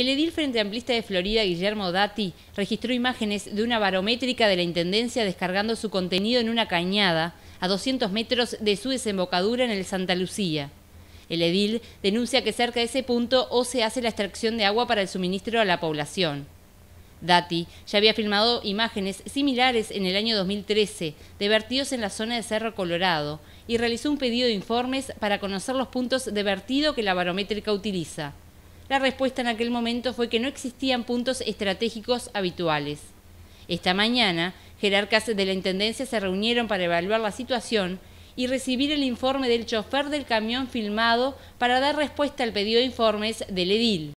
El edil Frente Amplista de Florida, Guillermo Dati, registró imágenes de una barométrica de la Intendencia descargando su contenido en una cañada a 200 metros de su desembocadura en el Santa Lucía. El edil denuncia que cerca de ese punto o se hace la extracción de agua para el suministro a la población. Dati ya había filmado imágenes similares en el año 2013 de vertidos en la zona de Cerro Colorado y realizó un pedido de informes para conocer los puntos de vertido que la barométrica utiliza. La respuesta en aquel momento fue que no existían puntos estratégicos habituales. Esta mañana, jerarcas de la Intendencia se reunieron para evaluar la situación y recibir el informe del chofer del camión filmado para dar respuesta al pedido de informes del edil.